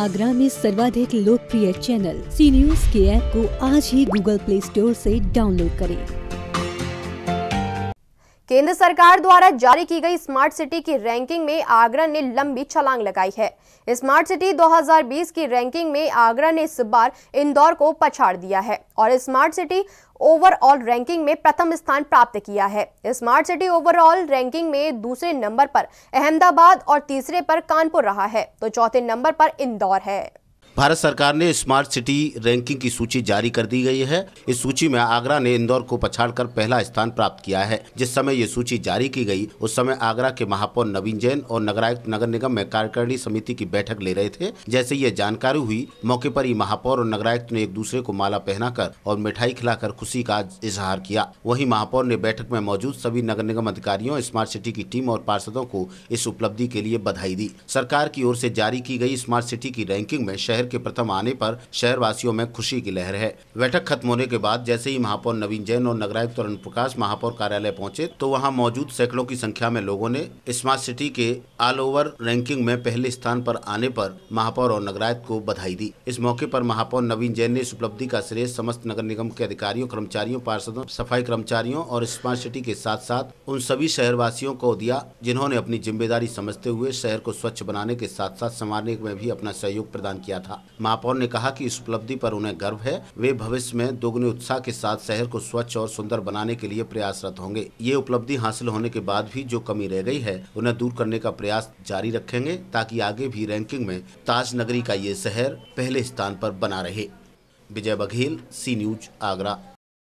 आगरा में सर्वाधिक लोकप्रिय चैनल सी न्यूज के ऐप को आज ही गूगल प्ले स्टोर से डाउनलोड करें केंद्र सरकार द्वारा जारी की गई स्मार्ट सिटी की रैंकिंग में आगरा ने लंबी छलांग लगाई है स्मार्ट सिटी 2020 की रैंकिंग में आगरा ने इस बार इंदौर को पछाड़ दिया है और स्मार्ट सिटी ओवरऑल रैंकिंग में प्रथम स्थान प्राप्त किया है स्मार्ट सिटी ओवरऑल रैंकिंग में दूसरे नंबर पर अहमदाबाद और तीसरे पर कानपुर रहा है तो चौथे नंबर पर इंदौर है भारत सरकार ने स्मार्ट सिटी रैंकिंग की सूची जारी कर दी गई है इस सूची में आगरा ने इंदौर को पछाड़कर पहला स्थान प्राप्त किया है जिस समय ये सूची जारी की गई उस समय आगरा के महापौर नवीन जैन और नगरायुक्त नगर निगम में कार्यकारिणी समिति की बैठक ले रहे थे जैसे ये जानकारी हुई मौके पर ही महापौर और नगरायुक्त ने एक दूसरे को माला पहना और मिठाई खिलाकर खुशी का इजहार किया वही महापौर ने बैठक में मौजूद सभी नगर निगम अधिकारियों स्मार्ट सिटी की टीम और पार्षदों को इस उपलब्धि के लिए बधाई दी सरकार की ओर ऐसी जारी की गयी स्मार्ट सिटी की रैंकिंग में शहर शहर के प्रथम आने पर शहरवासियों में खुशी की लहर है बैठक खत्म होने के बाद जैसे ही महापौर नवीन जैन और नगरायुक्त अरुण प्रकाश महापौर कार्यालय पहुंचे तो वहां मौजूद सैकड़ों की संख्या में लोगों ने स्मार्ट सिटी के ऑल ओवर रैंकिंग में पहले स्थान पर आने पर महापौर और नगरायुक्त को बधाई दी इस मौके पर महापौर नवीन जैन ने इस उपलब्धि का श्रेय समस्त नगर निगम के अधिकारियों कर्मचारियों पार्षदों सफाई कर्मचारियों और स्मार्ट सिटी के साथ साथ उन सभी शहरवासियों को दिया जिन्होंने अपनी जिम्मेदारी समझते हुए शहर को स्वच्छ बनाने के साथ साथ संवारने में भी अपना सहयोग प्रदान किया था था महापौर ने कहा कि इस उपलब्धि पर उन्हें गर्व है वे भविष्य में दोगुनी उत्साह के साथ शहर को स्वच्छ और सुंदर बनाने के लिए प्रयासरत होंगे ये उपलब्धि हासिल होने के बाद भी जो कमी रह गई है उन्हें दूर करने का प्रयास जारी रखेंगे ताकि आगे भी रैंकिंग में ताज नगरी का ये शहर पहले स्थान पर बना रहे विजय बघेल सी न्यूज आगरा